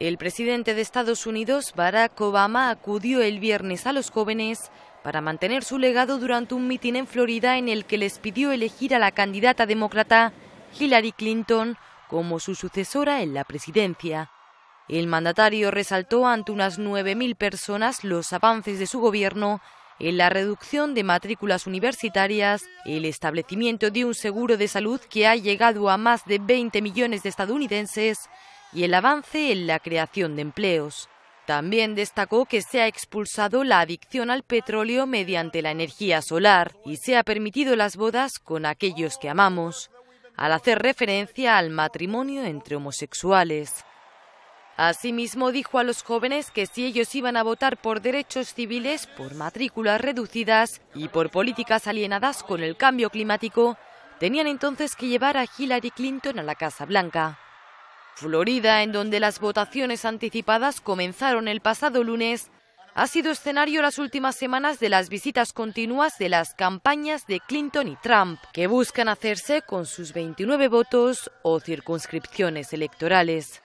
El presidente de Estados Unidos, Barack Obama, acudió el viernes a los jóvenes para mantener su legado durante un mitin en Florida en el que les pidió elegir a la candidata demócrata Hillary Clinton como su sucesora en la presidencia. El mandatario resaltó ante unas 9.000 personas los avances de su gobierno en la reducción de matrículas universitarias, el establecimiento de un seguro de salud que ha llegado a más de 20 millones de estadounidenses y el avance en la creación de empleos. También destacó que se ha expulsado la adicción al petróleo mediante la energía solar y se ha permitido las bodas con aquellos que amamos, al hacer referencia al matrimonio entre homosexuales. Asimismo, dijo a los jóvenes que si ellos iban a votar por derechos civiles, por matrículas reducidas y por políticas alienadas con el cambio climático, tenían entonces que llevar a Hillary Clinton a la Casa Blanca. Florida, en donde las votaciones anticipadas comenzaron el pasado lunes, ha sido escenario las últimas semanas de las visitas continuas de las campañas de Clinton y Trump, que buscan hacerse con sus 29 votos o circunscripciones electorales.